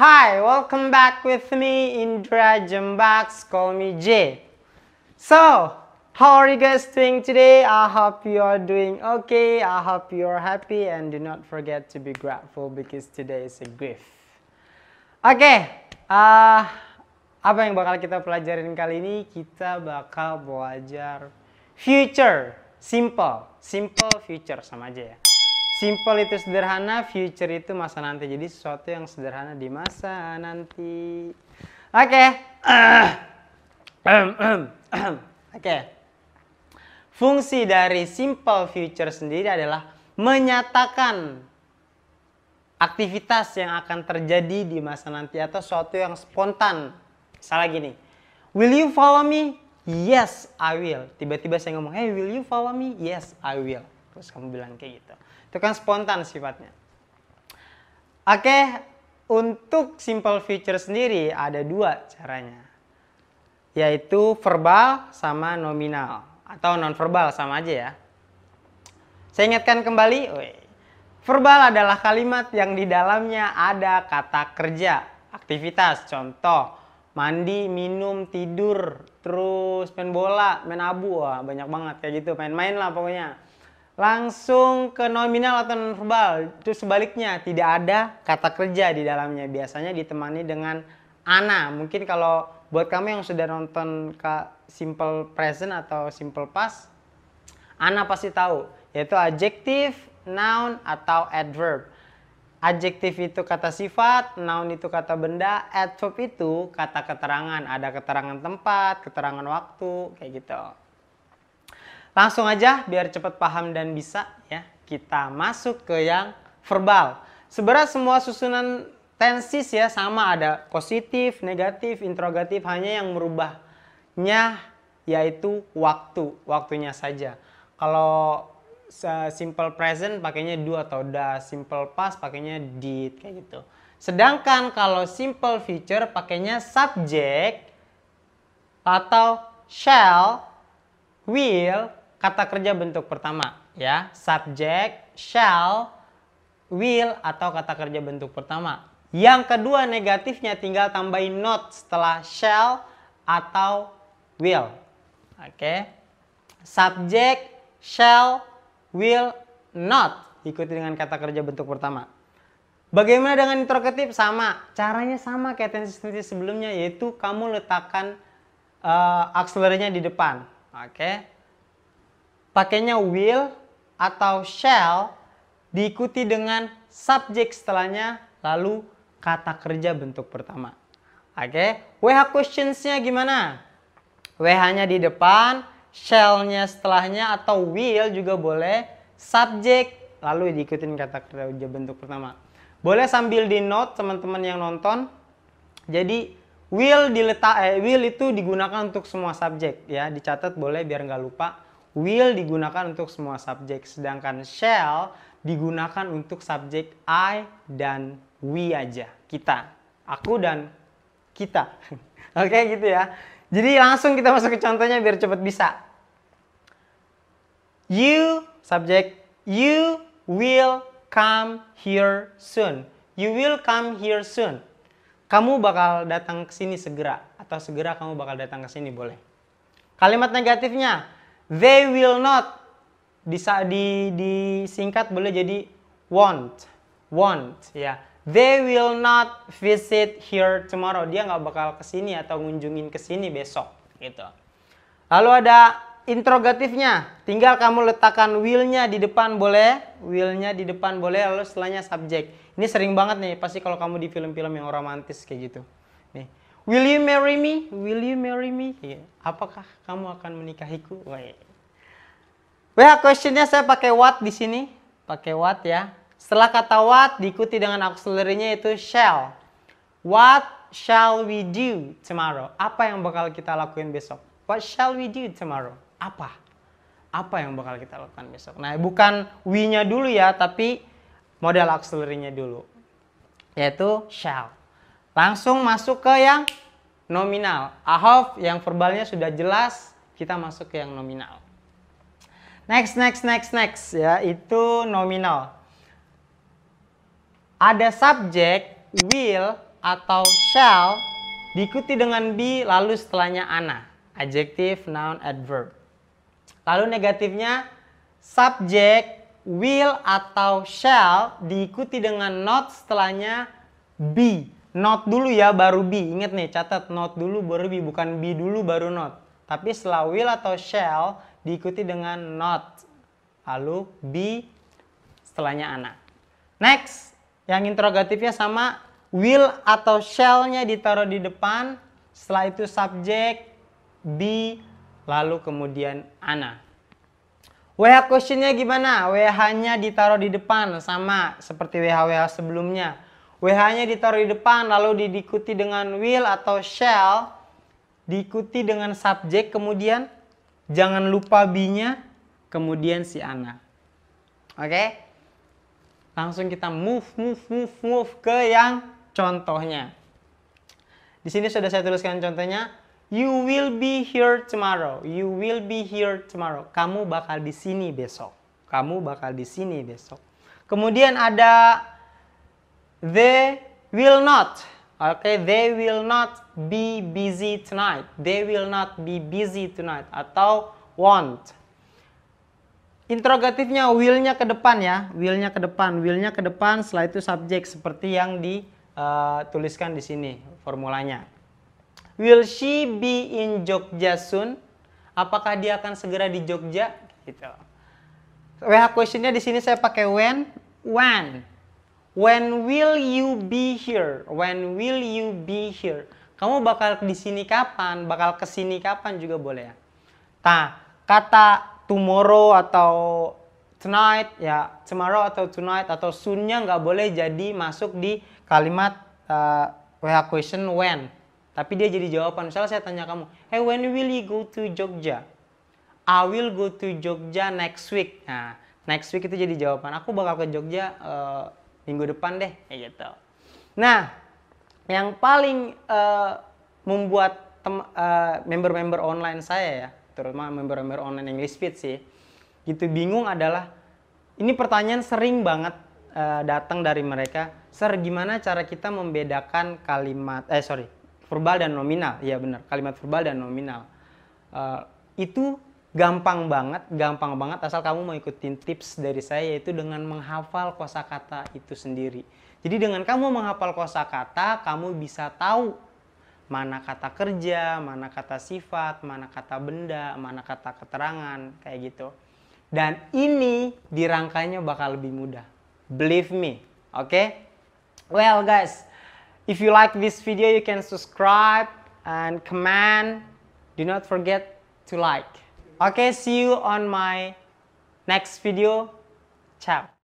Hi, welcome back with me, Indra Jambax, call me Jay. So, how are you guys doing today? I hope you are doing okay, I hope you are happy and do not forget to be grateful because today is a gift. Oke, okay, uh, apa yang bakal kita pelajarin kali ini? Kita bakal belajar future, simple, simple future sama aja ya simple itu sederhana, future itu masa nanti. Jadi sesuatu yang sederhana di masa nanti. Oke. Okay. Oke. Okay. Fungsi dari simple future sendiri adalah menyatakan aktivitas yang akan terjadi di masa nanti atau sesuatu yang spontan. Salah gini, will you follow me? Yes, I will. Tiba-tiba saya ngomong, hey, will you follow me? Yes, I will terus kamu bilang kayak gitu itu kan spontan sifatnya oke untuk simple future sendiri ada dua caranya yaitu verbal sama nominal atau nonverbal sama aja ya saya ingatkan kembali verbal adalah kalimat yang di dalamnya ada kata kerja aktivitas contoh mandi, minum, tidur, terus main bola, main abu, wah banyak banget kayak gitu, main-main lah pokoknya langsung ke nominal atau verbal. Itu sebaliknya, tidak ada kata kerja di dalamnya. Biasanya ditemani dengan ana. Mungkin kalau buat kamu yang sudah nonton ke simple present atau simple past, ana pasti tahu, yaitu adjective, noun atau adverb. Adjektif itu kata sifat, noun itu kata benda, adverb itu kata keterangan. Ada keterangan tempat, keterangan waktu, kayak gitu. Langsung aja biar cepat paham dan bisa ya. Kita masuk ke yang verbal. Seberat semua susunan tensis ya sama ada positif, negatif, interrogatif hanya yang merubahnya yaitu waktu, waktunya saja. Kalau simple present pakainya do atau da, simple past pakainya did kayak gitu. Sedangkan kalau simple future pakainya subject atau shall, will, kata kerja bentuk pertama ya subject shall will atau kata kerja bentuk pertama yang kedua negatifnya tinggal tambahin not setelah shall atau will oke okay. subject shall will not ikuti dengan kata kerja bentuk pertama Bagaimana dengan interrogatif? Sama. Caranya sama kayak tense tense sebelumnya, yaitu kamu letakkan uh, di depan. Oke. Okay? pakainya will atau shall diikuti dengan subjek setelahnya lalu kata kerja bentuk pertama. Oke, okay? WH questionsnya gimana? WH-nya di depan, shall-nya setelahnya atau will juga boleh, subjek lalu diikutin kata kerja bentuk pertama. Boleh sambil di note teman-teman yang nonton. Jadi will diletak eh, will itu digunakan untuk semua subjek ya, dicatat boleh biar nggak lupa will digunakan untuk semua subjek, sedangkan shall digunakan untuk subjek I dan we aja. Kita, aku dan kita. Oke okay, gitu ya. Jadi langsung kita masuk ke contohnya biar cepet bisa. You subjek you will come here soon. You will come here soon. Kamu bakal datang ke sini segera atau segera kamu bakal datang ke sini boleh. Kalimat negatifnya They will not. bisa di, disingkat boleh jadi won't. Won't, ya. Yeah. They will not visit here tomorrow. Dia nggak bakal kesini atau ngunjungin kesini besok, gitu. Lalu ada interrogatifnya. Tinggal kamu letakkan will-nya di depan boleh. Will-nya di depan boleh, lalu setelahnya subjek. Ini sering banget nih, pasti kalau kamu di film-film yang romantis kayak gitu. Nih, Will you marry me? Will you marry me? Yeah. Apakah kamu akan menikahiku? Wah, questionnya saya pakai what di sini. Pakai what ya. Setelah kata what diikuti dengan akselerinya nya itu shall. What shall we do tomorrow? Apa yang bakal kita lakuin besok? What shall we do tomorrow? Apa? Apa yang bakal kita lakukan besok? Nah, bukan we-nya dulu ya, tapi modal akselerinya dulu. Yaitu shall. Langsung masuk ke yang nominal. Ahof yang verbalnya sudah jelas, kita masuk ke yang nominal. Next, next, next, next ya, itu nominal. Ada subjek will atau shall diikuti dengan be lalu setelahnya ana. Adjektif, noun, adverb. Lalu negatifnya subjek will atau shall diikuti dengan not setelahnya be not dulu ya baru be. Ingat nih, catat not dulu baru be, bukan be dulu baru not. Tapi setelah will atau shall diikuti dengan not. Lalu be setelahnya anak. Next, yang interrogatifnya sama will atau shall-nya ditaruh di depan, setelah itu subjek, be, lalu kemudian ana. WH questionnya gimana? WH-nya ditaruh di depan sama seperti WH-WH sebelumnya WH-nya ditaruh di depan lalu diikuti dengan will atau shall diikuti dengan subjek kemudian jangan lupa b nya kemudian si anak. Oke? Langsung kita move move move move ke yang contohnya. Di sini sudah saya tuliskan contohnya You will be here tomorrow. You will be here tomorrow. Kamu bakal di sini besok. Kamu bakal di sini besok. Kemudian ada They will not. Okay, they will not be busy tonight. They will not be busy tonight. Atau won't. Interrogatifnya will-nya ke depan ya. Will-nya ke depan. Will-nya ke depan setelah itu subjek seperti yang dituliskan eh, di sini formulanya. Will she be in Jogja soon? Apakah dia akan segera di Jogja? Gitu. WH questionnya di sini saya pakai when. When. When will you be here? When will you be here? Kamu bakal di sini kapan? Bakal ke sini kapan juga boleh ya. Nah, kata tomorrow atau tonight ya, tomorrow atau tonight atau soonnya nggak boleh jadi masuk di kalimat uh, question when. Tapi dia jadi jawaban. Misalnya saya tanya kamu, hey when will you go to Jogja? I will go to Jogja next week. Nah, next week itu jadi jawaban. Aku bakal ke Jogja uh, minggu depan deh kayak gitu nah yang paling uh, membuat eh, member-member uh, online saya ya terutama member-member online English Speed sih gitu bingung adalah ini pertanyaan sering banget uh, datang dari mereka Sir gimana cara kita membedakan kalimat eh sorry verbal dan nominal ya benar kalimat verbal dan nominal uh, itu gampang banget, gampang banget asal kamu mau ikutin tips dari saya yaitu dengan menghafal kosakata itu sendiri. Jadi dengan kamu menghafal kosakata, kamu bisa tahu mana kata kerja, mana kata sifat, mana kata benda, mana kata keterangan, kayak gitu. Dan ini dirangkanya bakal lebih mudah. Believe me, oke? Okay? Well guys, if you like this video you can subscribe and comment. Do not forget to like. Okay, see you on my next video. Ciao.